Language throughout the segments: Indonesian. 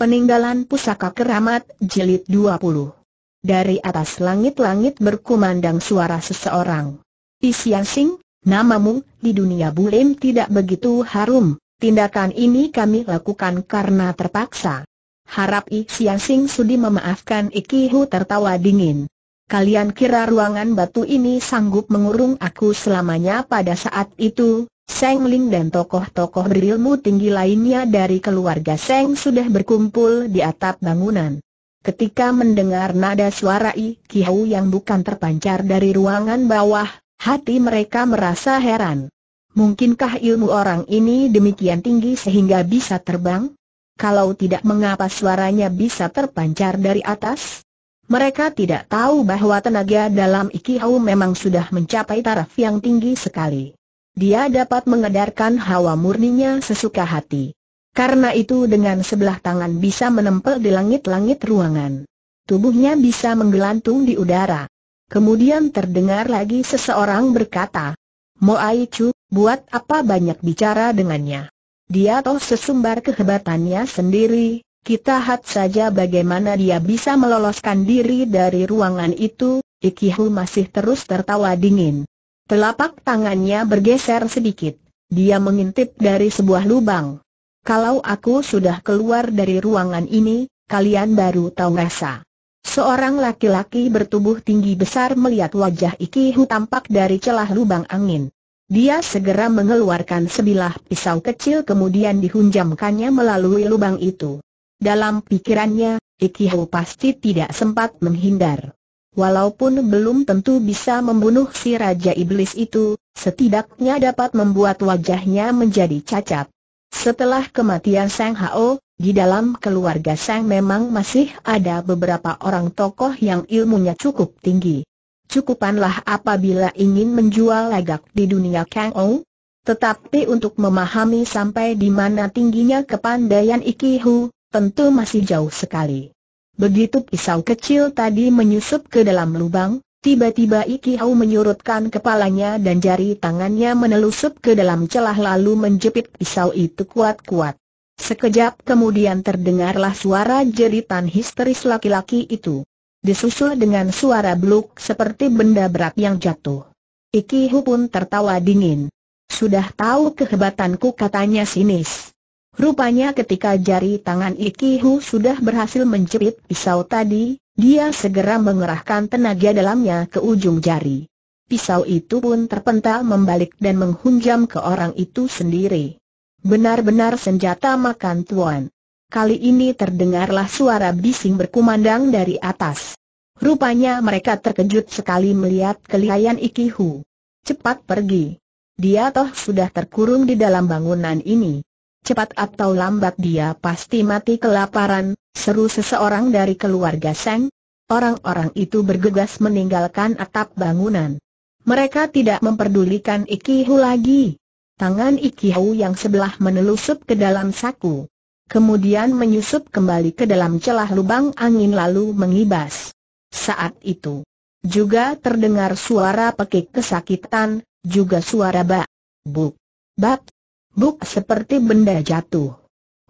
Peninggalan Pusaka Keramat, Jilid 20 Dari atas langit-langit berkumandang suara seseorang Isian Sing, namamu, di dunia bulim tidak begitu harum Tindakan ini kami lakukan karena terpaksa Harap Isian Sing sudi memaafkan Ikihu tertawa dingin Kalian kira ruangan batu ini sanggup mengurung aku selamanya pada saat itu, Seng Ling dan tokoh-tokoh berilmu tinggi lainnya dari keluarga Seng sudah berkumpul di atap bangunan. Ketika mendengar nada suara I Kiau yang bukan terpancar dari ruangan bawah, hati mereka merasa heran. Mungkinkah ilmu orang ini demikian tinggi sehingga bisa terbang? Kalau tidak mengapa suaranya bisa terpancar dari atas? Mereka tidak tahu bahwa tenaga dalam Ikihau memang sudah mencapai taraf yang tinggi sekali. Dia dapat mengedarkan hawa murninya sesuka hati. Karena itu dengan sebelah tangan bisa menempel di langit-langit ruangan. Tubuhnya bisa menggelantung di udara. Kemudian terdengar lagi seseorang berkata, Moai Chu, buat apa banyak bicara dengannya? Dia toh sesumbar kehebatannya sendiri, kita hat saja bagaimana dia bisa meloloskan diri dari ruangan itu, Ikihu masih terus tertawa dingin. Telapak tangannya bergeser sedikit. Dia mengintip dari sebuah lubang. Kalau aku sudah keluar dari ruangan ini, kalian baru tahu rasa. Seorang laki-laki bertubuh tinggi besar melihat wajah Ikihu tampak dari celah lubang angin. Dia segera mengeluarkan sebilah pisau kecil kemudian dihunjamkannya melalui lubang itu. Dalam pikirannya, Ikihu pasti tidak sempat menghindar. Walaupun belum tentu bisa membunuh si Raja Iblis itu, setidaknya dapat membuat wajahnya menjadi cacat. Setelah kematian Sang Hao, di dalam keluarga Sang memang masih ada beberapa orang tokoh yang ilmunya cukup tinggi. Cukupanlah apabila ingin menjual legak di dunia Kang Ou. Tetapi untuk memahami sampai di mana tingginya kepandaian Iki Hu, tentu masih jauh sekali. Begitu pisau kecil tadi menyusup ke dalam lubang, tiba-tiba Iki Hau menyurutkan kepalanya dan jari tangannya menelusup ke dalam celah lalu menjepit pisau itu kuat-kuat. Sekejap kemudian terdengarlah suara jeritan histeris laki-laki itu. Disusul dengan suara bluk seperti benda berat yang jatuh. Iki Hu pun tertawa dingin. Sudah tahu kehebatanku katanya sinis. Rupanya ketika jari tangan Ikihu sudah berhasil menjepit pisau tadi, dia segera mengerahkan tenaga dalamnya ke ujung jari. Pisau itu pun terpental membalik dan menghunjam ke orang itu sendiri. Benar-benar senjata makan tuan. Kali ini terdengarlah suara bising berkumandang dari atas. Rupanya mereka terkejut sekali melihat kelihayan Ikihu. Cepat pergi. Dia toh sudah terkurung di dalam bangunan ini. Cepat atau lambat dia pasti mati kelaparan, seru seseorang dari keluarga Seng. Orang-orang itu bergegas meninggalkan atap bangunan. Mereka tidak memperdulikan Ikihu lagi. Tangan Ikihu yang sebelah menelusup ke dalam saku. Kemudian menyusup kembali ke dalam celah lubang angin lalu mengibas. Saat itu, juga terdengar suara pekik kesakitan, juga suara bak, buk, bak, Buk seperti benda jatuh.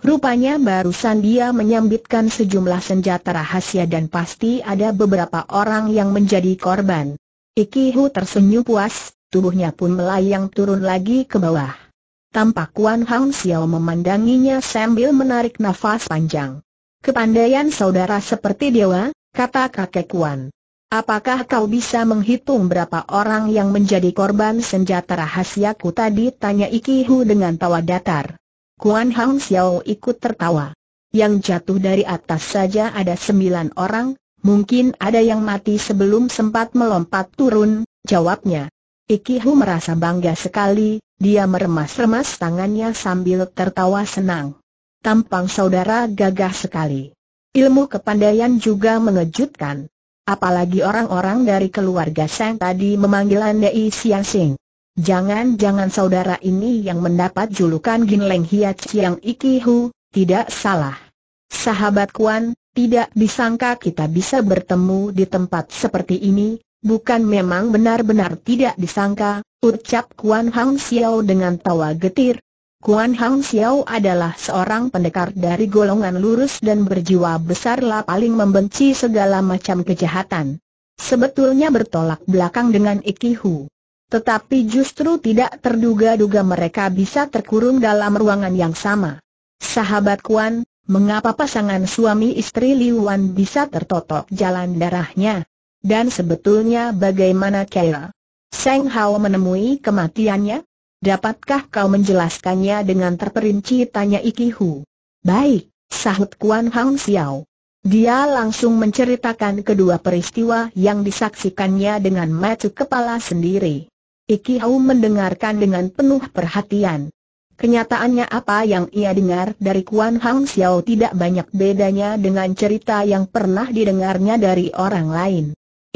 Rupanya barusan dia menyambitkan sejumlah senjata rahasia dan pasti ada beberapa orang yang menjadi korban. Ikihu tersenyum puas, tubuhnya pun melayang turun lagi ke bawah. Tampak Wan Hang Xiao memandanginya sambil menarik nafas panjang. Kepandaian saudara seperti dewa, kata kakek Wan. Apakah kau bisa menghitung berapa orang yang menjadi korban senjata rahasiaku tadi? Tanya Iki Hu dengan tawa datar. Kuan Hang Xiao ikut tertawa. Yang jatuh dari atas saja ada sembilan orang, mungkin ada yang mati sebelum sempat melompat turun, jawabnya. Iki Hu merasa bangga sekali, dia meremas-remas tangannya sambil tertawa senang. Tampang saudara gagah sekali. Ilmu kepandaian juga mengejutkan. Apalagi orang-orang dari keluarga Seng tadi memanggil Andai Siang Sing. Jangan-jangan saudara ini yang mendapat julukan Ginleng Hiat Chiang Iki Hu, tidak salah. Sahabat Kuan, tidak disangka kita bisa bertemu di tempat seperti ini, bukan memang benar-benar tidak disangka, ucap Kuan Hang Xiao dengan tawa getir, Kuan Hang Xiao adalah seorang pendekar dari golongan lurus dan berjiwa besarlah paling membenci segala macam kejahatan. Sebetulnya bertolak belakang dengan Ikihu. Tetapi justru tidak terduga-duga mereka bisa terkurung dalam ruangan yang sama. Sahabat Kuan, mengapa pasangan suami istri Wan bisa tertotok jalan darahnya? Dan sebetulnya bagaimana Keira, Seng Hao menemui kematiannya? Dapatkah kau menjelaskannya dengan terperinci? Tanya Ikihu. Baik, sahut Kuan Hang Xiao. Dia langsung menceritakan kedua peristiwa yang disaksikannya dengan mata kepala sendiri. Ikihu mendengarkan dengan penuh perhatian. Kenyataannya apa yang ia dengar dari Kuan Hang Xiao tidak banyak bedanya dengan cerita yang pernah didengarnya dari orang lain.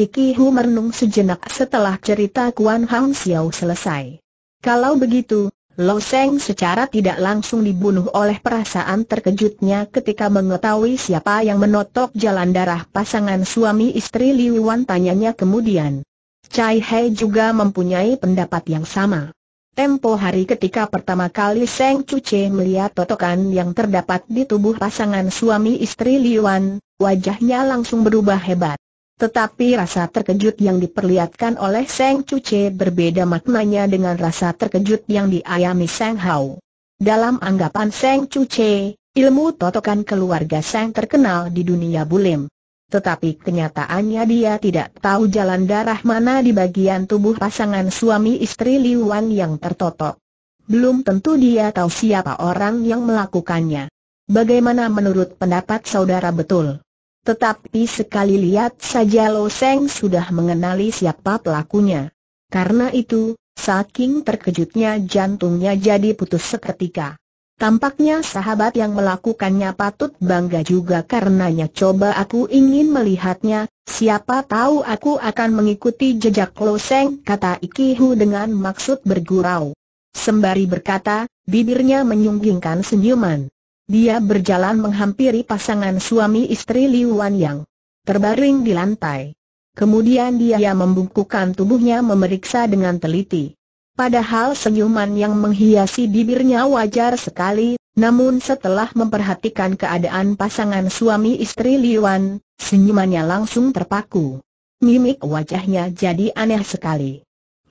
Ikihu merenung sejenak setelah cerita Kuan Hang Xiao selesai. Kalau begitu, Lo Seng secara tidak langsung dibunuh oleh perasaan terkejutnya ketika mengetahui siapa yang menotok jalan darah pasangan suami istri Liu Wan tanyanya kemudian. Chai He juga mempunyai pendapat yang sama. Tempo hari ketika pertama kali Seng Cuce melihat totokan yang terdapat di tubuh pasangan suami istri Liu Wan, wajahnya langsung berubah hebat. Tetapi rasa terkejut yang diperlihatkan oleh Seng Cuce berbeda maknanya dengan rasa terkejut yang diayami Seng Hao. Dalam anggapan Seng Cuce, ilmu totokan keluarga Seng terkenal di dunia bulim. Tetapi kenyataannya dia tidak tahu jalan darah mana di bagian tubuh pasangan suami istri Li Wan yang tertotok. Belum tentu dia tahu siapa orang yang melakukannya. Bagaimana menurut pendapat saudara betul? Tetapi sekali lihat saja Lo Seng sudah mengenali siapa pelakunya. Karena itu, saking terkejutnya jantungnya jadi putus seketika. Tampaknya sahabat yang melakukannya patut bangga juga karenanya coba aku ingin melihatnya, siapa tahu aku akan mengikuti jejak Lo Seng kata Iki Hu dengan maksud bergurau. Sembari berkata, bibirnya menyunggingkan senyuman. Dia berjalan menghampiri pasangan suami istri Liu Wan Yang. Terbaring di lantai. Kemudian dia membungkukkan tubuhnya memeriksa dengan teliti. Padahal senyuman yang menghiasi bibirnya wajar sekali, namun setelah memperhatikan keadaan pasangan suami istri Liwan, senyumannya langsung terpaku. Mimik wajahnya jadi aneh sekali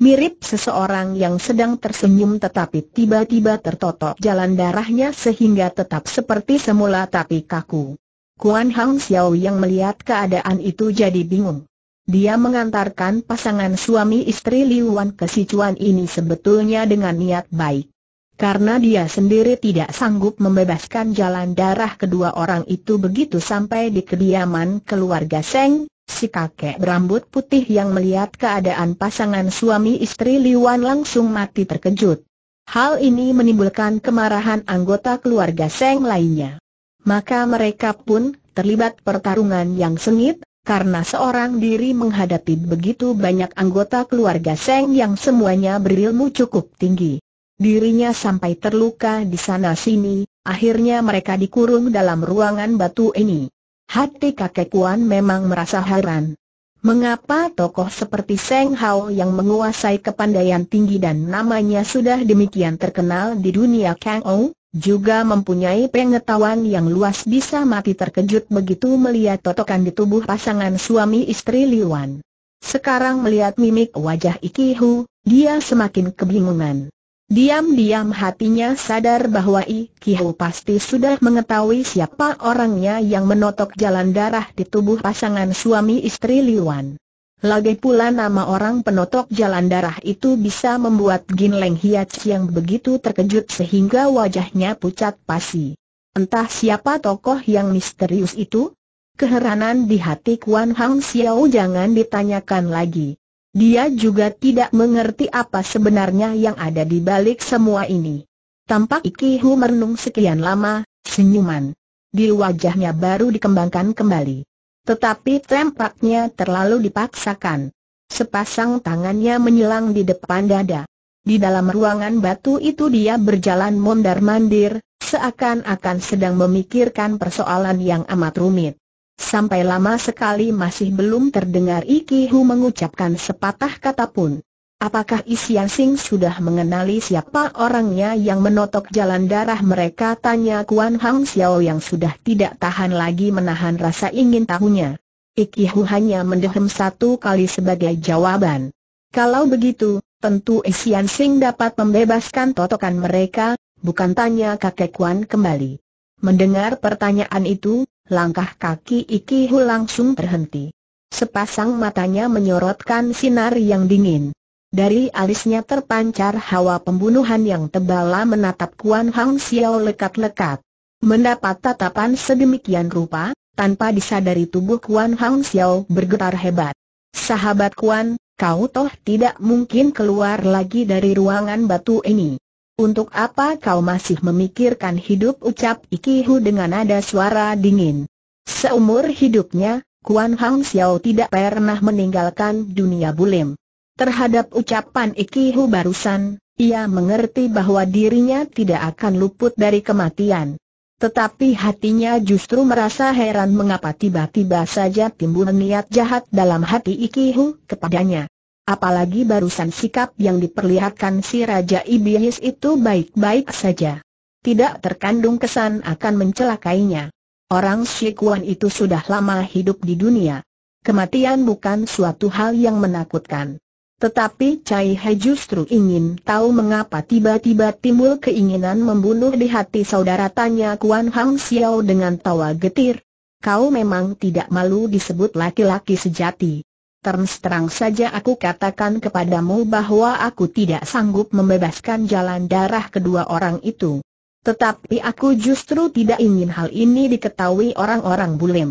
mirip seseorang yang sedang tersenyum tetapi tiba-tiba tertotok jalan darahnya sehingga tetap seperti semula tapi kaku. Kuan Hang Xiao yang melihat keadaan itu jadi bingung. Dia mengantarkan pasangan suami istri Wan ke Sichuan ini sebetulnya dengan niat baik. Karena dia sendiri tidak sanggup membebaskan jalan darah kedua orang itu begitu sampai di kediaman keluarga Seng, Si kakek berambut putih yang melihat keadaan pasangan suami istri Liwan langsung mati terkejut. Hal ini menimbulkan kemarahan anggota keluarga Seng lainnya. Maka mereka pun terlibat pertarungan yang sengit, karena seorang diri menghadapi begitu banyak anggota keluarga Seng yang semuanya berilmu cukup tinggi. Dirinya sampai terluka di sana-sini, akhirnya mereka dikurung dalam ruangan batu ini. Hati kakek Kuan memang merasa heran. Mengapa tokoh seperti Seng Hao yang menguasai kepandaian tinggi dan namanya sudah demikian terkenal di dunia Kang Ou, juga mempunyai pengetahuan yang luas bisa mati terkejut begitu melihat totokan di tubuh pasangan suami istri Liwan. Sekarang melihat mimik wajah Iki Hu, dia semakin kebingungan. Diam-diam hatinya sadar bahwa I Kiho pasti sudah mengetahui siapa orangnya yang menotok jalan darah di tubuh pasangan suami istri Liwan. Lagi pula nama orang penotok jalan darah itu bisa membuat Gin Leng Hiat yang begitu terkejut sehingga wajahnya pucat pasi. Entah siapa tokoh yang misterius itu? Keheranan di hati Kuan Hang Xiao jangan ditanyakan lagi. Dia juga tidak mengerti apa sebenarnya yang ada di balik semua ini. Tampak Hu merenung sekian lama, senyuman. Di wajahnya baru dikembangkan kembali. Tetapi tempatnya terlalu dipaksakan. Sepasang tangannya menyilang di depan dada. Di dalam ruangan batu itu dia berjalan mondar-mandir, seakan-akan sedang memikirkan persoalan yang amat rumit. Sampai lama sekali masih belum terdengar Iki Hu mengucapkan sepatah kata pun. Apakah Isian Sing sudah mengenali siapa orangnya yang menotok jalan darah mereka? Tanya Kuan Hang Xiao yang sudah tidak tahan lagi menahan rasa ingin tahunya. Iki Hu hanya mendehem satu kali sebagai jawaban. Kalau begitu, tentu Isian Sing dapat membebaskan totokan mereka, bukan tanya kakek Kuan kembali. Mendengar pertanyaan itu, langkah kaki Iki Hu langsung terhenti. Sepasang matanya menyorotkan sinar yang dingin. Dari alisnya terpancar hawa pembunuhan yang tebala menatap Kuan Hang Xiao lekat-lekat. Mendapat tatapan sedemikian rupa, tanpa disadari tubuh Kuan Hang Xiao bergetar hebat. Sahabat Kuan, kau toh tidak mungkin keluar lagi dari ruangan batu ini. Untuk apa kau masih memikirkan hidup ucap Ikihu dengan nada suara dingin? Seumur hidupnya, Kuan Hang Xiao tidak pernah meninggalkan dunia bulim. Terhadap ucapan Ikihu barusan, ia mengerti bahwa dirinya tidak akan luput dari kematian. Tetapi hatinya justru merasa heran mengapa tiba-tiba saja timbul niat jahat dalam hati Ikihu kepadanya. Apalagi barusan sikap yang diperlihatkan si Raja Iblis itu baik-baik saja. Tidak terkandung kesan akan mencelakainya. Orang Shikuan itu sudah lama hidup di dunia. Kematian bukan suatu hal yang menakutkan. Tetapi Cai He justru ingin tahu mengapa tiba-tiba timbul keinginan membunuh di hati saudara tanya Kuan Hang Xiao dengan tawa getir. Kau memang tidak malu disebut laki-laki sejati. Terus terang saja aku katakan kepadamu bahwa aku tidak sanggup membebaskan jalan darah kedua orang itu. Tetapi aku justru tidak ingin hal ini diketahui orang-orang bulim.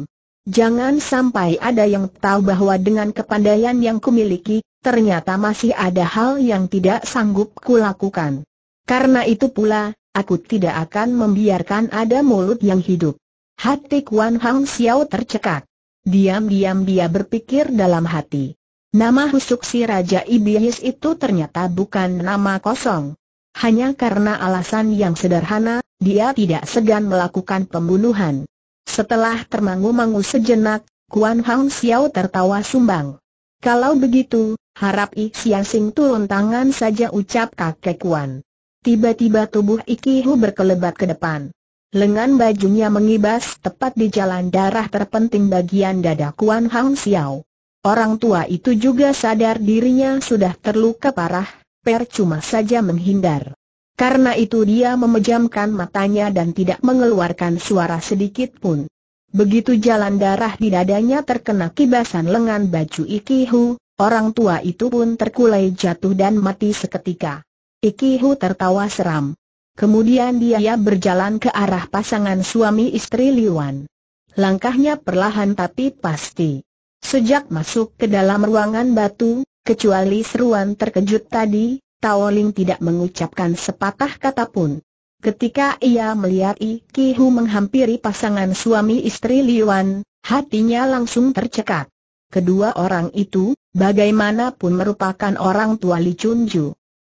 Jangan sampai ada yang tahu bahwa dengan kepandaian yang kumiliki, ternyata masih ada hal yang tidak sanggup kulakukan. Karena itu pula, aku tidak akan membiarkan ada mulut yang hidup. Hati Kuan Hang Xiao tercekak. Diam-diam dia berpikir dalam hati. Nama husuk si Raja Iblis itu ternyata bukan nama kosong. Hanya karena alasan yang sederhana, dia tidak segan melakukan pembunuhan. Setelah termangu-mangu sejenak, Kuan Hang Xiao tertawa sumbang. Kalau begitu, harap I Sing turun tangan saja ucap kakek Kuan. Tiba-tiba tubuh Iki Hu berkelebat ke depan. Lengan bajunya mengibas tepat di jalan darah terpenting bagian dada Kuan Hang Xiao. Orang tua itu juga sadar dirinya sudah terluka parah, percuma saja menghindar. Karena itu dia memejamkan matanya dan tidak mengeluarkan suara sedikit pun. Begitu jalan darah di dadanya terkena kibasan lengan baju Iki Hu, orang tua itu pun terkulai jatuh dan mati seketika. Iki Hu tertawa seram. Kemudian dia berjalan ke arah pasangan suami istri Liwan. Langkahnya perlahan tapi pasti. Sejak masuk ke dalam ruangan batu, kecuali seruan terkejut tadi, Tao Ling tidak mengucapkan sepatah kata pun. Ketika ia melihat Ki Hu menghampiri pasangan suami istri Liwan, hatinya langsung tercekat. Kedua orang itu, bagaimanapun merupakan orang tua Li Ju.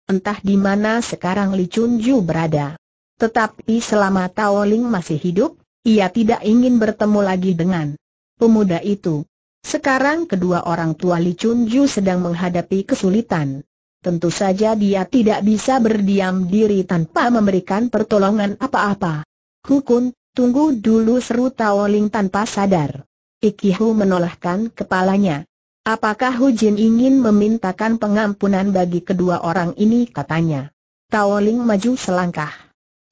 Entah di mana sekarang Li Chunju berada. Tetapi selama Tao Ling masih hidup, ia tidak ingin bertemu lagi dengan pemuda itu. Sekarang kedua orang tua Li Chunju sedang menghadapi kesulitan. Tentu saja dia tidak bisa berdiam diri tanpa memberikan pertolongan apa-apa. Kukun, tunggu dulu seru Tao Ling tanpa sadar. Ikihu menolakkan kepalanya. Apakah Hu Jin ingin memintakan pengampunan bagi kedua orang ini katanya. Tao Ling maju selangkah.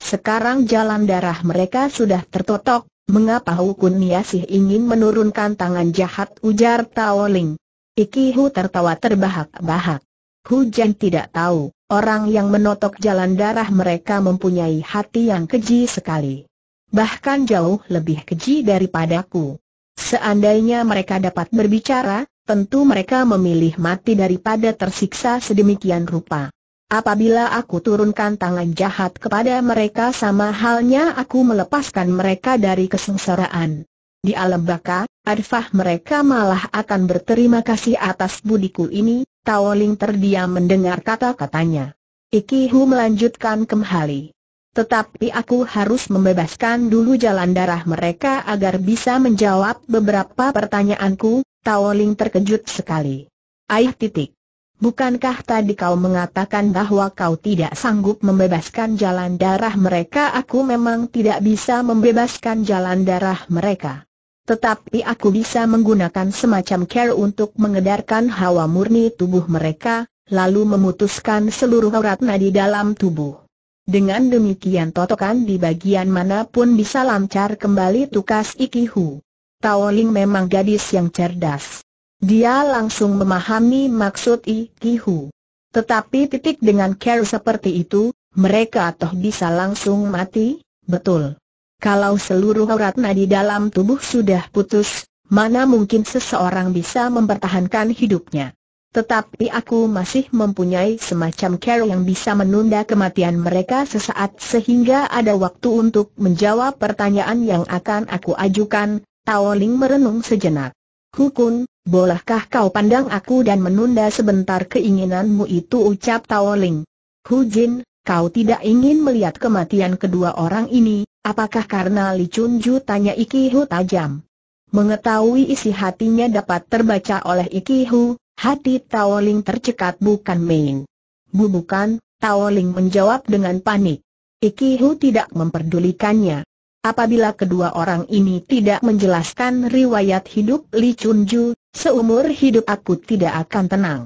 Sekarang jalan darah mereka sudah tertotok, mengapa Hu Kun sih ingin menurunkan tangan jahat ujar Tao Ling. Iki Hu tertawa terbahak-bahak. Hu Jin tidak tahu, orang yang menotok jalan darah mereka mempunyai hati yang keji sekali. Bahkan jauh lebih keji daripadaku. Seandainya mereka dapat berbicara, tentu mereka memilih mati daripada tersiksa sedemikian rupa. Apabila aku turunkan tangan jahat kepada mereka sama halnya aku melepaskan mereka dari kesengsaraan. Di alam baka, arfah mereka malah akan berterima kasih atas budiku ini, Taoling terdiam mendengar kata-katanya. Ikihu melanjutkan kembali. Tetapi aku harus membebaskan dulu jalan darah mereka agar bisa menjawab beberapa pertanyaanku, Taoling terkejut sekali. Aih titik. Bukankah tadi kau mengatakan bahwa kau tidak sanggup membebaskan jalan darah mereka? Aku memang tidak bisa membebaskan jalan darah mereka. Tetapi aku bisa menggunakan semacam care untuk mengedarkan hawa murni tubuh mereka, lalu memutuskan seluruh urat nadi dalam tubuh. Dengan demikian totokan di bagian manapun bisa lancar kembali tukas ikihu. Tao memang gadis yang cerdas. Dia langsung memahami maksud I Kihu. Tetapi titik dengan care seperti itu, mereka toh bisa langsung mati, betul. Kalau seluruh ratna di dalam tubuh sudah putus, mana mungkin seseorang bisa mempertahankan hidupnya. Tetapi aku masih mempunyai semacam care yang bisa menunda kematian mereka sesaat sehingga ada waktu untuk menjawab pertanyaan yang akan aku ajukan, Tao Ling merenung sejenak. Hukun, bolehkah kau pandang aku dan menunda sebentar keinginanmu itu ucap Tao Ling. Hu Jin, kau tidak ingin melihat kematian kedua orang ini, apakah karena Li Chun Ju tanya Iki Hu tajam. Mengetahui isi hatinya dapat terbaca oleh Iki Hu, hati Tao Ling tercekat bukan main. Bu bukan, Tao Ling menjawab dengan panik. Iki Hu tidak memperdulikannya. Apabila kedua orang ini tidak menjelaskan riwayat hidup Li Chunju, seumur hidup aku tidak akan tenang.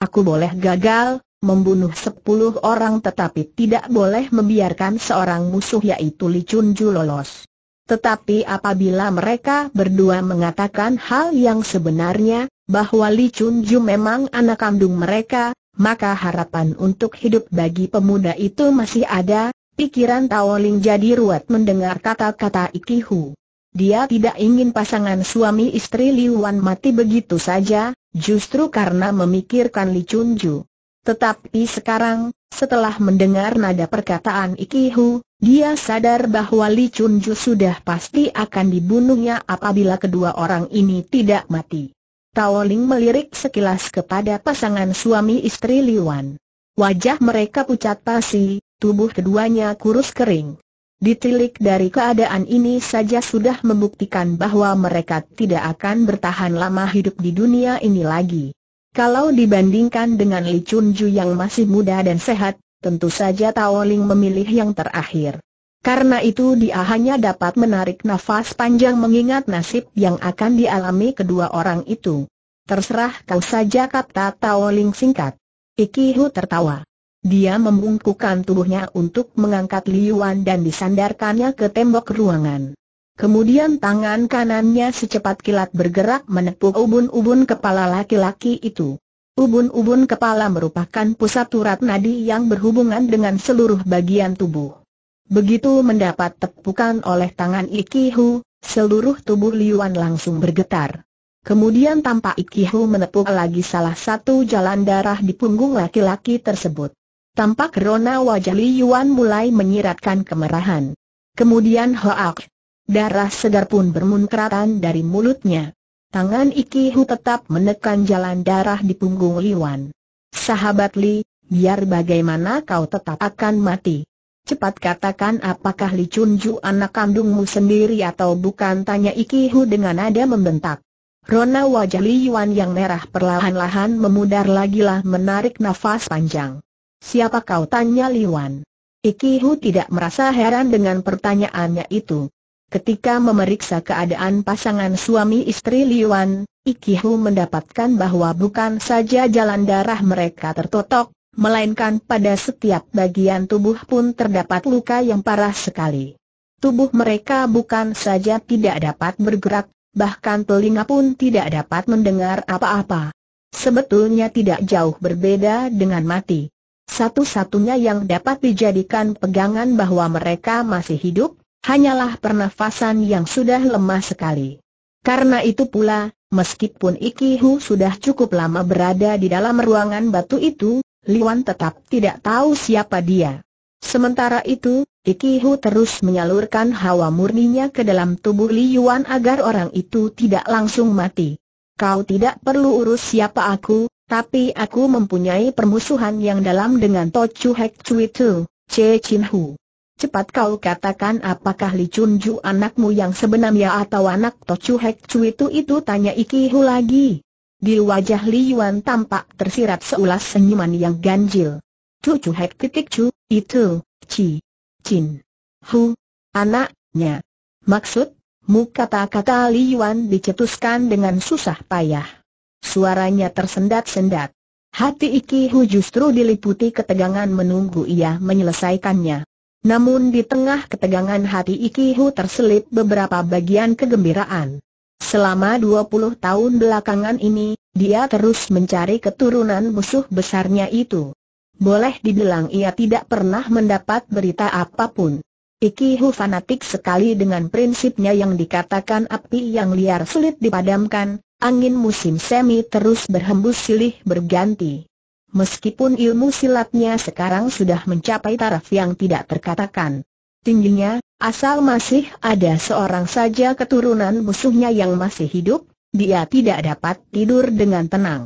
Aku boleh gagal, membunuh sepuluh orang tetapi tidak boleh membiarkan seorang musuh yaitu Li Chunju lolos. Tetapi apabila mereka berdua mengatakan hal yang sebenarnya, bahwa Li Chunju memang anak kandung mereka, maka harapan untuk hidup bagi pemuda itu masih ada, Pikiran Taoling jadi ruwet mendengar kata-kata Iki Hu. Dia tidak ingin pasangan suami istri Liwan mati begitu saja, justru karena memikirkan Li Chunju. Tetapi sekarang, setelah mendengar nada perkataan Iki Hu, dia sadar bahwa Li Chunju sudah pasti akan dibunuhnya apabila kedua orang ini tidak mati. Taoling melirik sekilas kepada pasangan suami istri Liwan. Wajah mereka pucat pasi, tubuh keduanya kurus kering. Ditilik dari keadaan ini saja sudah membuktikan bahwa mereka tidak akan bertahan lama hidup di dunia ini lagi. Kalau dibandingkan dengan Li Chunju yang masih muda dan sehat, tentu saja Tao Ling memilih yang terakhir. Karena itu dia hanya dapat menarik nafas panjang mengingat nasib yang akan dialami kedua orang itu. Terserah kau saja kata Tao Ling singkat. Iki Hu tertawa. Dia membungkukan tubuhnya untuk mengangkat Liuan dan disandarkannya ke tembok ruangan. Kemudian tangan kanannya secepat kilat bergerak menepuk ubun-ubun kepala laki-laki itu. Ubun-ubun kepala merupakan pusat urat nadi yang berhubungan dengan seluruh bagian tubuh. Begitu mendapat tepukan oleh tangan Ikihu, seluruh tubuh Liuan langsung bergetar. Kemudian tampak Ikihu menepuk lagi salah satu jalan darah di punggung laki-laki tersebut. Tampak rona wajah Li Yuan mulai menyiratkan kemerahan. Kemudian hoak. Darah segar pun bermunkratan dari mulutnya. Tangan Iki Hu tetap menekan jalan darah di punggung Li Yuan. Sahabat Li, biar bagaimana kau tetap akan mati. Cepat katakan apakah Li Ju anak kandungmu sendiri atau bukan tanya Iki Hu dengan nada membentak. Rona wajah Li Yuan yang merah perlahan-lahan memudar lagilah menarik nafas panjang. Siapa kau tanya Liwan? Ikihu tidak merasa heran dengan pertanyaannya itu. Ketika memeriksa keadaan pasangan suami istri Liwan, Ikihu mendapatkan bahwa bukan saja jalan darah mereka tertotok, melainkan pada setiap bagian tubuh pun terdapat luka yang parah sekali. Tubuh mereka bukan saja tidak dapat bergerak, bahkan telinga pun tidak dapat mendengar apa-apa. Sebetulnya tidak jauh berbeda dengan mati. Satu-satunya yang dapat dijadikan pegangan bahwa mereka masih hidup, hanyalah pernafasan yang sudah lemah sekali. Karena itu pula, meskipun Ikihu sudah cukup lama berada di dalam ruangan batu itu, Liwan tetap tidak tahu siapa dia. Sementara itu, Ikihu terus menyalurkan hawa murninya ke dalam tubuh Liwan agar orang itu tidak langsung mati. Kau tidak perlu urus siapa aku, tapi aku mempunyai permusuhan yang dalam dengan To Chu Hek Cui Tu, Che Chin Hu. Cepat kau katakan apakah Li Chun Ju anakmu yang sebenarnya atau anak To Chu Hek Cui Tu itu tanya Iki Hu lagi. Di wajah Li Yuan tampak tersirat seulas senyuman yang ganjil. Chu Chu Hek titik Chu, itu, Chi, Chin, Hu, anaknya. Maksud, muka kata-kata Li Yuan dicetuskan dengan susah payah. Suaranya tersendat-sendat. Hati Ikihu justru diliputi ketegangan menunggu ia menyelesaikannya. Namun di tengah ketegangan hati Ikihu terselip beberapa bagian kegembiraan. Selama 20 tahun belakangan ini, dia terus mencari keturunan musuh besarnya itu. Boleh dibilang ia tidak pernah mendapat berita apapun. Ikihu fanatik sekali dengan prinsipnya yang dikatakan api yang liar sulit dipadamkan, angin musim semi terus berhembus silih berganti. Meskipun ilmu silatnya sekarang sudah mencapai taraf yang tidak terkatakan tingginya, asal masih ada seorang saja keturunan musuhnya yang masih hidup, dia tidak dapat tidur dengan tenang.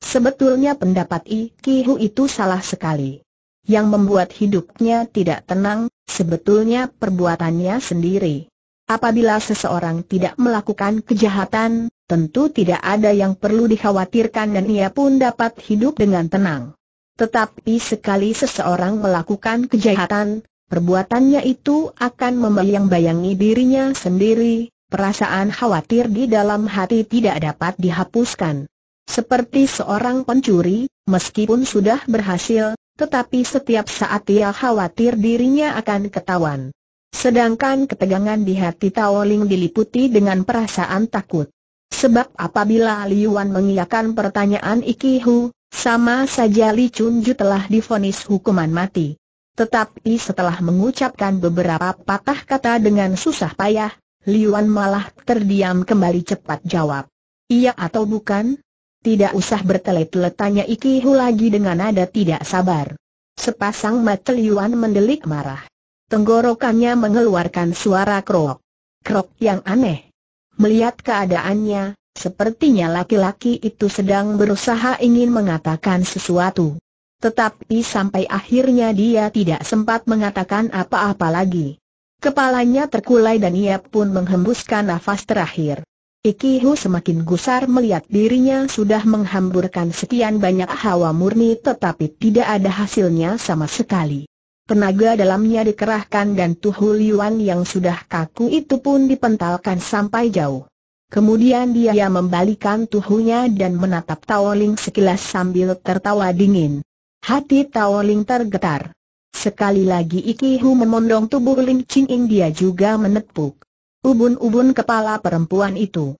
Sebetulnya pendapat I Kihu itu salah sekali. Yang membuat hidupnya tidak tenang, sebetulnya perbuatannya sendiri. Apabila seseorang tidak melakukan kejahatan, tentu tidak ada yang perlu dikhawatirkan dan ia pun dapat hidup dengan tenang. Tetapi sekali seseorang melakukan kejahatan, perbuatannya itu akan membayang-bayangi dirinya sendiri, perasaan khawatir di dalam hati tidak dapat dihapuskan. Seperti seorang pencuri, meskipun sudah berhasil, tetapi setiap saat ia khawatir dirinya akan ketahuan. Sedangkan ketegangan di hati Tao Ling diliputi dengan perasaan takut. Sebab apabila Liuan mengiyakan pertanyaan Iki Hu, sama saja Li Chunju telah difonis hukuman mati. Tetapi setelah mengucapkan beberapa patah kata dengan susah payah, Liuan malah terdiam kembali cepat jawab. Iya atau bukan? Tidak usah bertele-tele tanya Iki Hu lagi dengan nada tidak sabar. Sepasang mata Yuan mendelik marah. Tenggorokannya mengeluarkan suara krok. Krok yang aneh. Melihat keadaannya, sepertinya laki-laki itu sedang berusaha ingin mengatakan sesuatu. Tetapi sampai akhirnya dia tidak sempat mengatakan apa-apa lagi. Kepalanya terkulai dan ia pun menghembuskan nafas terakhir. Ikihu semakin gusar melihat dirinya sudah menghamburkan sekian banyak hawa murni tetapi tidak ada hasilnya sama sekali. Tenaga dalamnya dikerahkan dan tuhu liwan yang sudah kaku itu pun dipentalkan sampai jauh. Kemudian dia membalikan tuhunya dan menatap Taoling sekilas sambil tertawa dingin. Hati Taoling tergetar. Sekali lagi Ikihu memondong tubuh Ling Ching dia juga menepuk. Ubun-ubun kepala perempuan itu.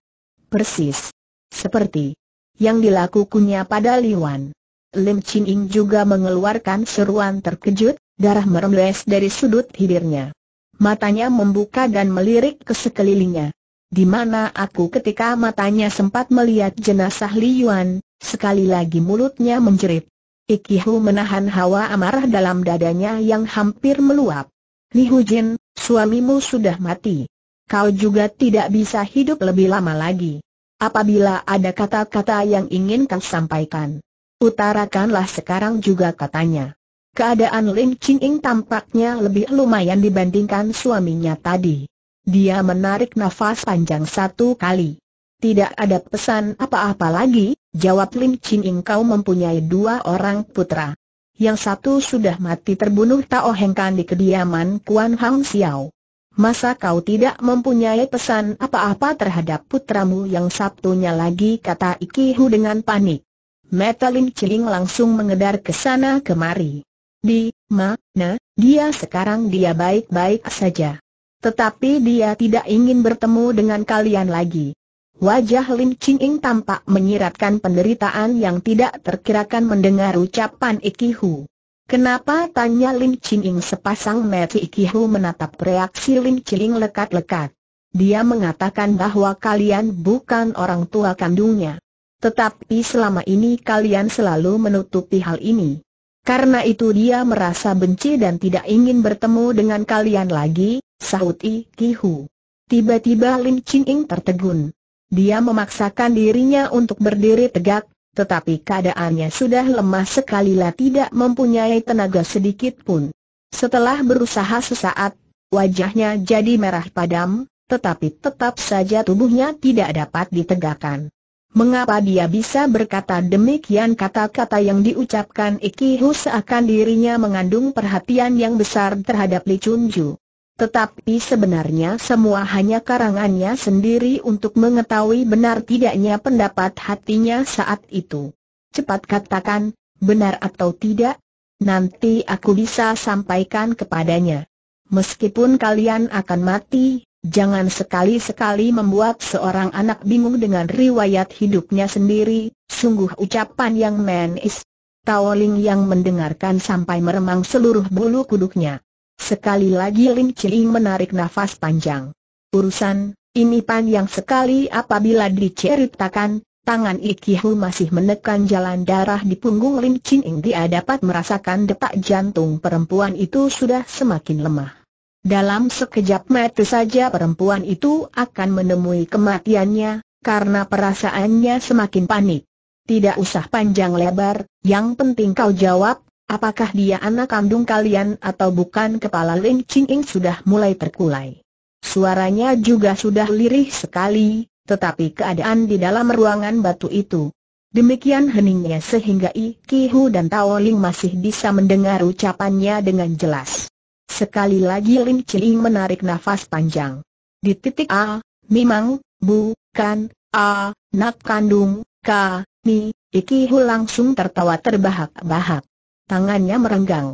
Persis. Seperti yang dilakukannya pada Liwan. Lim Ching Ing juga mengeluarkan seruan terkejut, Darah meremles dari sudut hidirnya. Matanya membuka dan melirik ke sekelilingnya. Di mana aku ketika matanya sempat melihat jenazah Li Yuan, sekali lagi mulutnya menjerit. Ikihu menahan hawa amarah dalam dadanya yang hampir meluap. Li Hu Jin, suamimu sudah mati. Kau juga tidak bisa hidup lebih lama lagi. Apabila ada kata-kata yang ingin kau sampaikan, utarakanlah sekarang juga katanya. Keadaan Lin Ching Ing tampaknya lebih lumayan dibandingkan suaminya tadi. Dia menarik nafas panjang satu kali. Tidak ada pesan apa-apa lagi, jawab Lin Ching Ing kau mempunyai dua orang putra. Yang satu sudah mati terbunuh Tao Hengkan di kediaman Kuan Hang Xiao. Masa kau tidak mempunyai pesan apa-apa terhadap putramu yang satunya lagi kata Iki Hu dengan panik. Metalin Lim Ching langsung mengedar ke sana kemari. Di mana dia sekarang dia baik-baik saja. Tetapi dia tidak ingin bertemu dengan kalian lagi. Wajah Lim Ching Ing tampak menyiratkan penderitaan yang tidak terkirakan mendengar ucapan Hu. Kenapa tanya Lim Ching Ing sepasang mata Hu menatap reaksi Lim Ching Ing lekat-lekat. Dia mengatakan bahwa kalian bukan orang tua kandungnya. Tetapi selama ini kalian selalu menutupi hal ini. Karena itu dia merasa benci dan tidak ingin bertemu dengan kalian lagi, sahut I Kihu. Tiba-tiba Lin Ching Ing tertegun. Dia memaksakan dirinya untuk berdiri tegak, tetapi keadaannya sudah lemah sekali lah tidak mempunyai tenaga sedikit pun. Setelah berusaha sesaat, wajahnya jadi merah padam, tetapi tetap saja tubuhnya tidak dapat ditegakkan. Mengapa dia bisa berkata demikian kata-kata yang diucapkan Iki Hu seakan dirinya mengandung perhatian yang besar terhadap Li Ju. Tetapi sebenarnya semua hanya karangannya sendiri untuk mengetahui benar tidaknya pendapat hatinya saat itu. Cepat katakan, benar atau tidak, nanti aku bisa sampaikan kepadanya. Meskipun kalian akan mati, Jangan sekali-sekali membuat seorang anak bingung dengan riwayat hidupnya sendiri, sungguh ucapan yang menis. Ling yang mendengarkan sampai meremang seluruh bulu kuduknya. Sekali lagi Ling Ching menarik nafas panjang. Urusan, ini panjang sekali apabila diceritakan, tangan Ikihu masih menekan jalan darah di punggung Ling Ching. Dia dapat merasakan detak jantung perempuan itu sudah semakin lemah. Dalam sekejap mata saja perempuan itu akan menemui kematiannya, karena perasaannya semakin panik. Tidak usah panjang lebar, yang penting kau jawab, apakah dia anak kandung kalian atau bukan kepala Ling Ching Ing sudah mulai terkulai. Suaranya juga sudah lirih sekali, tetapi keadaan di dalam ruangan batu itu Demikian heningnya sehingga I Hu dan Tao Ling masih bisa mendengar ucapannya dengan jelas. Sekali lagi Lim Ching menarik nafas panjang. Di titik A, memang, bukan, A, nak kandung, K, ni, Iki Hu langsung tertawa terbahak-bahak. Tangannya merenggang.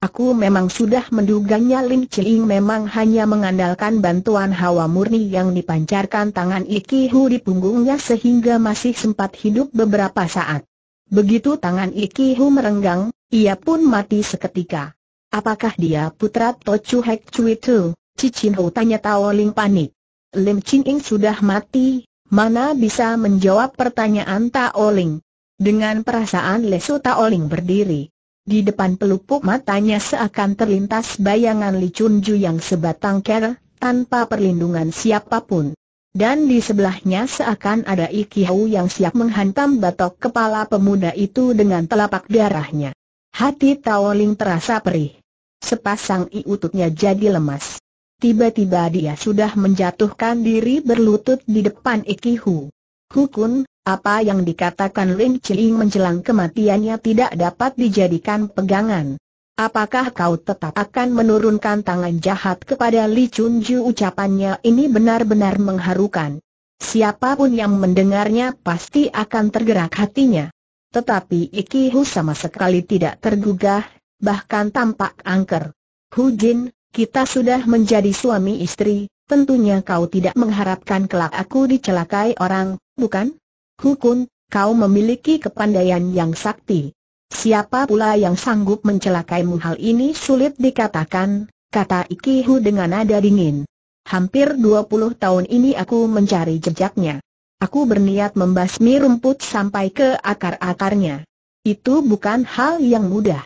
Aku memang sudah menduganya Lim Ching memang hanya mengandalkan bantuan hawa murni yang dipancarkan tangan Iki Hu di punggungnya sehingga masih sempat hidup beberapa saat. Begitu tangan Iki Hu merenggang, ia pun mati seketika. Apakah dia putra Tochu Hek Chui Tu? Cicin Ho tanya Tao Ling panik. Lim Chin Ing sudah mati, mana bisa menjawab pertanyaan Tao Ling? Dengan perasaan lesu Tao Ling berdiri. Di depan pelupuk matanya seakan terlintas bayangan Li Chun Ju yang sebatang ker, tanpa perlindungan siapapun. Dan di sebelahnya seakan ada Iki Hau yang siap menghantam batok kepala pemuda itu dengan telapak darahnya. Hati Taoling terasa perih. Sepasang iututnya jadi lemas. Tiba-tiba dia sudah menjatuhkan diri berlutut di depan Hu. Hukun, apa yang dikatakan Lin Ching menjelang kematiannya tidak dapat dijadikan pegangan. Apakah kau tetap akan menurunkan tangan jahat kepada Li Chun Ju ucapannya ini benar-benar mengharukan. Siapapun yang mendengarnya pasti akan tergerak hatinya. Tetapi Iki Hu sama sekali tidak tergugah, bahkan tampak angker. Hu Jin, kita sudah menjadi suami istri, tentunya kau tidak mengharapkan kelak aku dicelakai orang, bukan? Hu Kun, kau memiliki kepandaian yang sakti. Siapa pula yang sanggup mencelakaimu hal ini sulit dikatakan, kata Iki Hu dengan nada dingin. Hampir dua puluh tahun ini aku mencari jejaknya. Aku berniat membasmi rumput sampai ke akar-akarnya. Itu bukan hal yang mudah.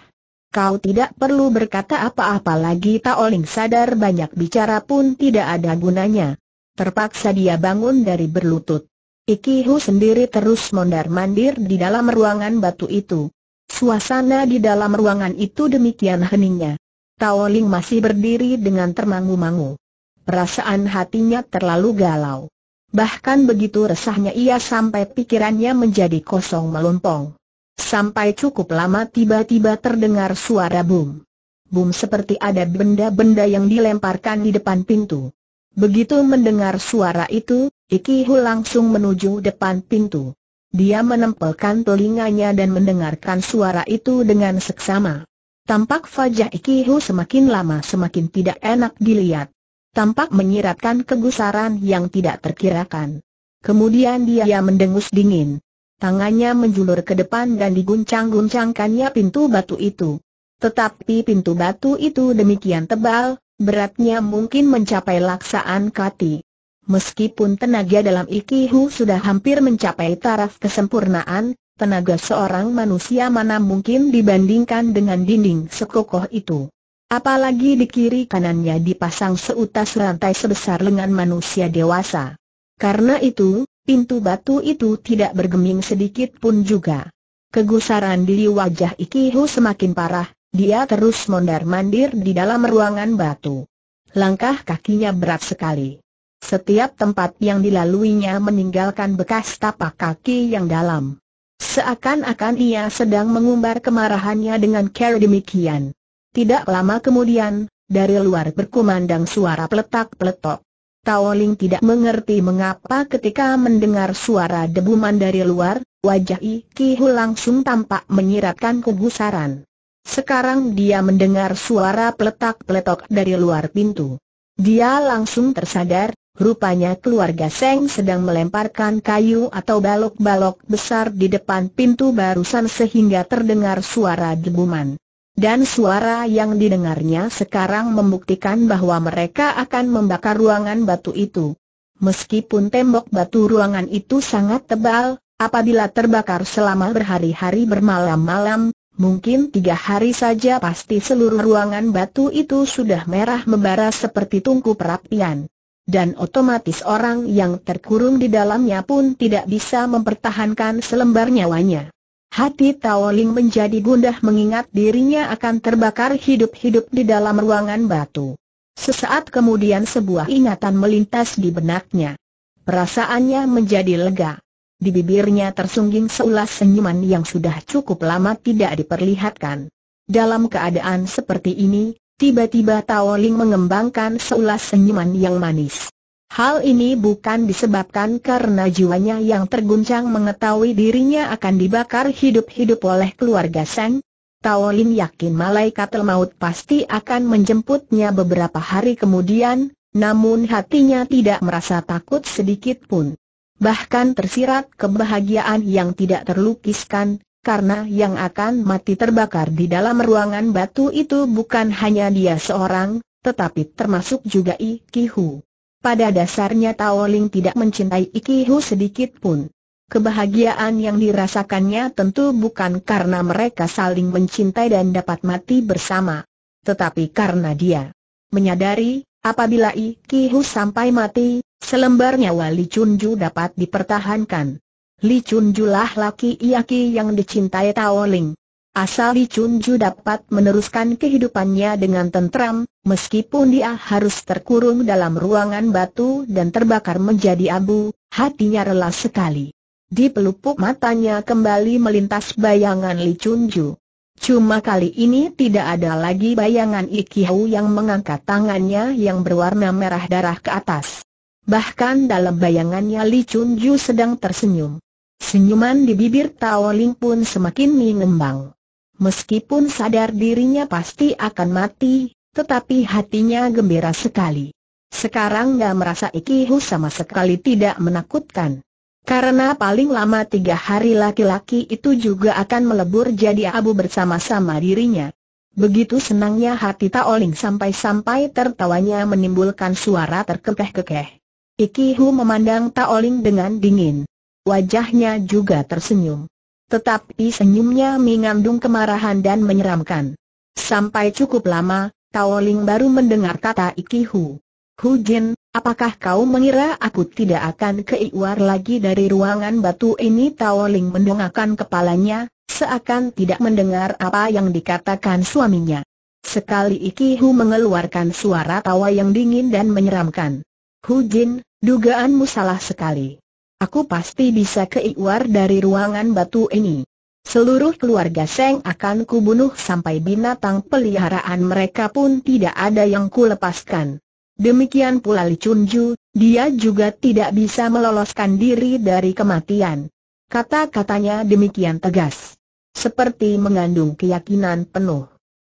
Kau tidak perlu berkata apa-apa lagi Taoling sadar banyak bicara pun tidak ada gunanya. Terpaksa dia bangun dari berlutut. Ikihu sendiri terus mondar-mandir di dalam ruangan batu itu. Suasana di dalam ruangan itu demikian heningnya. Taoling masih berdiri dengan termangu-mangu. Perasaan hatinya terlalu galau. Bahkan begitu resahnya ia sampai pikirannya menjadi kosong melompong. Sampai cukup lama tiba-tiba terdengar suara bum. Bum seperti ada benda-benda yang dilemparkan di depan pintu. Begitu mendengar suara itu, Iki Hu langsung menuju depan pintu. Dia menempelkan telinganya dan mendengarkan suara itu dengan seksama. Tampak wajah Iki Hu semakin lama semakin tidak enak dilihat tampak menyiratkan kegusaran yang tidak terkirakan. Kemudian dia mendengus dingin. Tangannya menjulur ke depan dan diguncang-guncangkannya pintu batu itu. Tetapi pintu batu itu demikian tebal, beratnya mungkin mencapai laksaan kati. Meskipun tenaga dalam Ikihu sudah hampir mencapai taraf kesempurnaan, tenaga seorang manusia mana mungkin dibandingkan dengan dinding sekokoh itu. Apalagi di kiri kanannya dipasang seutas rantai sebesar lengan manusia dewasa. Karena itu, pintu batu itu tidak bergeming sedikit pun juga. Kegusaran di wajah Ikihu semakin parah, dia terus mondar-mandir di dalam ruangan batu. Langkah kakinya berat sekali. Setiap tempat yang dilaluinya meninggalkan bekas tapak kaki yang dalam. Seakan-akan ia sedang mengumbar kemarahannya dengan cara demikian. Tidak lama kemudian, dari luar berkumandang suara peletak-peletok. Tao Ling tidak mengerti mengapa ketika mendengar suara debuman dari luar, wajah Iki Hu langsung tampak menyiratkan kegusaran. Sekarang dia mendengar suara peletak-peletok dari luar pintu. Dia langsung tersadar, rupanya keluarga Seng sedang melemparkan kayu atau balok-balok besar di depan pintu barusan sehingga terdengar suara debuman. Dan suara yang didengarnya sekarang membuktikan bahwa mereka akan membakar ruangan batu itu. Meskipun tembok batu ruangan itu sangat tebal, apabila terbakar selama berhari-hari bermalam-malam, Mungkin tiga hari saja pasti seluruh ruangan batu itu sudah merah membara seperti tungku perapian. Dan otomatis orang yang terkurung di dalamnya pun tidak bisa mempertahankan selembar nyawanya. Hati Taoling menjadi gundah mengingat dirinya akan terbakar hidup-hidup di dalam ruangan batu. Sesaat kemudian sebuah ingatan melintas di benaknya. Perasaannya menjadi lega. Di bibirnya tersungging seulas senyuman yang sudah cukup lama tidak diperlihatkan. Dalam keadaan seperti ini, tiba-tiba Taoling mengembangkan seulas senyuman yang manis. Hal ini bukan disebabkan karena jiwanya yang terguncang mengetahui dirinya akan dibakar hidup-hidup oleh keluarga Seng. Tao Lin yakin malaikat maut pasti akan menjemputnya beberapa hari kemudian, namun hatinya tidak merasa takut sedikit pun. Bahkan tersirat kebahagiaan yang tidak terlukiskan, karena yang akan mati terbakar di dalam ruangan batu itu bukan hanya dia seorang, tetapi termasuk juga I Kihu. Pada dasarnya Taoling tidak mencintai Iki Hu sedikit pun. Kebahagiaan yang dirasakannya tentu bukan karena mereka saling mencintai dan dapat mati bersama. Tetapi karena dia menyadari, apabila Iki Hu sampai mati, selembar nyawa Li Chunju dapat dipertahankan. Li lah laki laki yang dicintai Taoling. Asal Li Chunju dapat meneruskan kehidupannya dengan tentram, meskipun dia harus terkurung dalam ruangan batu dan terbakar menjadi abu, hatinya rela sekali. Di pelupuk matanya kembali melintas bayangan Li Chunju. Cuma kali ini tidak ada lagi bayangan Ikihau yang mengangkat tangannya yang berwarna merah darah ke atas. Bahkan dalam bayangannya Li Chunju sedang tersenyum. Senyuman di bibir Tao Ling pun semakin mengembang. Meskipun sadar dirinya pasti akan mati, tetapi hatinya gembira sekali. Sekarang dia merasa Ikihu sama sekali tidak menakutkan. Karena paling lama tiga hari laki-laki itu juga akan melebur jadi abu bersama-sama dirinya. Begitu senangnya hati Taoling sampai-sampai tertawanya menimbulkan suara terkekeh-kekeh. Ikihu memandang Taoling dengan dingin. Wajahnya juga tersenyum. Tetapi senyumnya mengandung kemarahan dan menyeramkan. Sampai cukup lama, Tao Ling baru mendengar kata Iki Hu Hu Jin, apakah kau mengira aku tidak akan keluar lagi dari ruangan batu ini? Tao Ling mendongakkan kepalanya, seakan tidak mendengar apa yang dikatakan suaminya. Sekali Iki Hu mengeluarkan suara tawa yang dingin dan menyeramkan. Hu Jin, dugaanmu salah sekali. Aku pasti bisa keluar dari ruangan batu ini. Seluruh keluarga Seng akan kubunuh sampai binatang peliharaan mereka pun tidak ada yang kulepaskan. Demikian pula Li Chunju, dia juga tidak bisa meloloskan diri dari kematian. Kata-katanya demikian tegas. Seperti mengandung keyakinan penuh.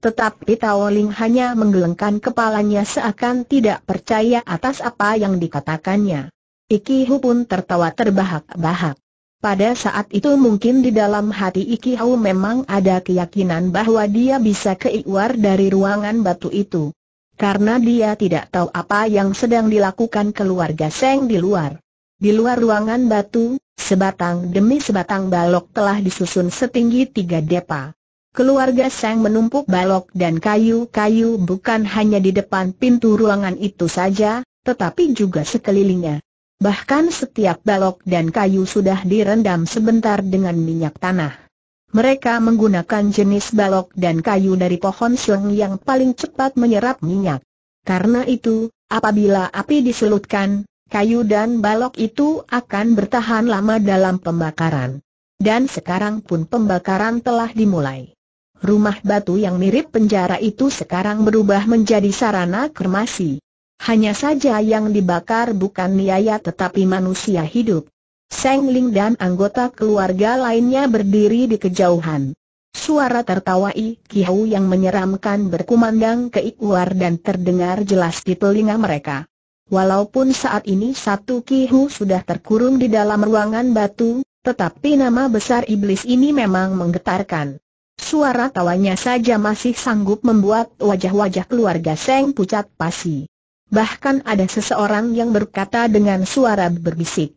Tetapi Tao Ling hanya menggelengkan kepalanya seakan tidak percaya atas apa yang dikatakannya. Ikihu pun tertawa terbahak-bahak. Pada saat itu mungkin di dalam hati Iki Ikihu memang ada keyakinan bahwa dia bisa keluar dari ruangan batu itu. Karena dia tidak tahu apa yang sedang dilakukan keluarga Seng di luar. Di luar ruangan batu, sebatang demi sebatang balok telah disusun setinggi tiga depa. Keluarga Seng menumpuk balok dan kayu-kayu bukan hanya di depan pintu ruangan itu saja, tetapi juga sekelilingnya. Bahkan setiap balok dan kayu sudah direndam sebentar dengan minyak tanah. Mereka menggunakan jenis balok dan kayu dari pohon siung yang paling cepat menyerap minyak. Karena itu, apabila api diselutkan, kayu dan balok itu akan bertahan lama dalam pembakaran. Dan sekarang pun pembakaran telah dimulai. Rumah batu yang mirip penjara itu sekarang berubah menjadi sarana kremasi. Hanya saja yang dibakar bukan niaya tetapi manusia hidup. Seng Ling dan anggota keluarga lainnya berdiri di kejauhan. Suara tertawa I Kiau yang menyeramkan berkumandang ke Ikuar dan terdengar jelas di telinga mereka. Walaupun saat ini satu Kihu sudah terkurung di dalam ruangan batu, tetapi nama besar iblis ini memang menggetarkan. Suara tawanya saja masih sanggup membuat wajah-wajah keluarga Seng pucat pasi. Bahkan ada seseorang yang berkata dengan suara berbisik.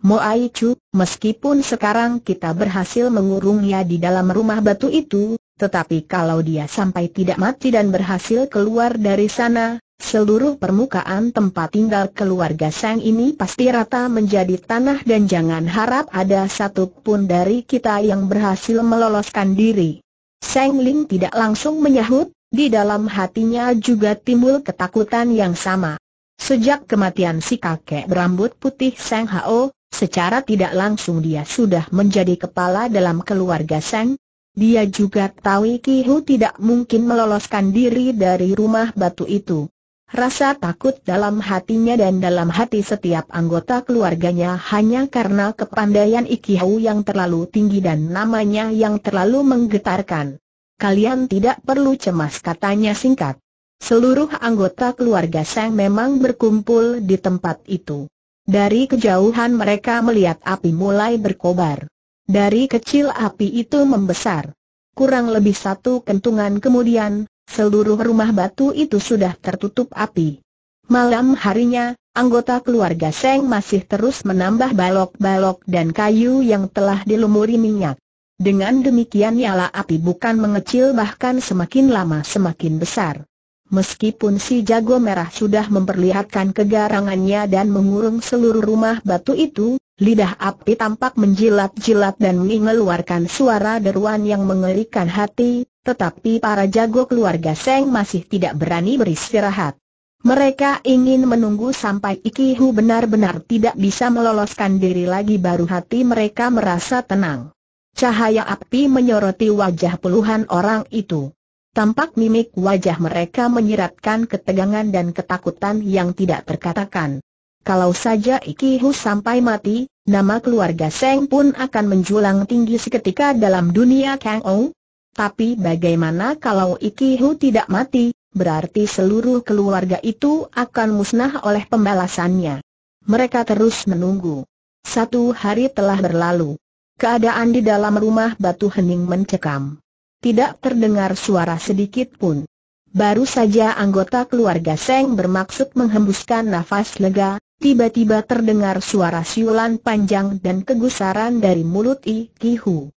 Mo Chu, meskipun sekarang kita berhasil mengurungnya di dalam rumah batu itu, tetapi kalau dia sampai tidak mati dan berhasil keluar dari sana, seluruh permukaan tempat tinggal keluarga Sang ini pasti rata menjadi tanah dan jangan harap ada satu pun dari kita yang berhasil meloloskan diri. Sang Ling tidak langsung menyahut, di dalam hatinya juga timbul ketakutan yang sama. Sejak kematian si kakek berambut putih Seng Hao, secara tidak langsung dia sudah menjadi kepala dalam keluarga Seng. Dia juga tahu Ki Hu tidak mungkin meloloskan diri dari rumah batu itu. Rasa takut dalam hatinya dan dalam hati setiap anggota keluarganya hanya karena kepandaian Hu yang terlalu tinggi dan namanya yang terlalu menggetarkan kalian tidak perlu cemas katanya singkat. Seluruh anggota keluarga Seng memang berkumpul di tempat itu. Dari kejauhan mereka melihat api mulai berkobar. Dari kecil api itu membesar. Kurang lebih satu kentungan kemudian, seluruh rumah batu itu sudah tertutup api. Malam harinya, anggota keluarga Seng masih terus menambah balok-balok dan kayu yang telah dilumuri minyak. Dengan demikian nyala api bukan mengecil bahkan semakin lama semakin besar. Meskipun si jago merah sudah memperlihatkan kegarangannya dan mengurung seluruh rumah batu itu, lidah api tampak menjilat-jilat dan mengeluarkan suara deruan yang mengerikan hati, tetapi para jago keluarga Seng masih tidak berani beristirahat. Mereka ingin menunggu sampai Ikihu benar-benar tidak bisa meloloskan diri lagi baru hati mereka merasa tenang. Cahaya api menyoroti wajah puluhan orang itu. Tampak mimik wajah mereka menyiratkan ketegangan dan ketakutan yang tidak terkatakan. Kalau saja Iki Hu sampai mati, nama keluarga Seng pun akan menjulang tinggi seketika dalam dunia Kang O. Tapi bagaimana kalau Iki Hu tidak mati, berarti seluruh keluarga itu akan musnah oleh pembalasannya. Mereka terus menunggu. Satu hari telah berlalu. Keadaan di dalam rumah batu hening mencekam. Tidak terdengar suara sedikit pun. Baru saja anggota keluarga Seng bermaksud menghembuskan nafas lega, tiba-tiba terdengar suara siulan panjang dan kegusaran dari mulut I Hu.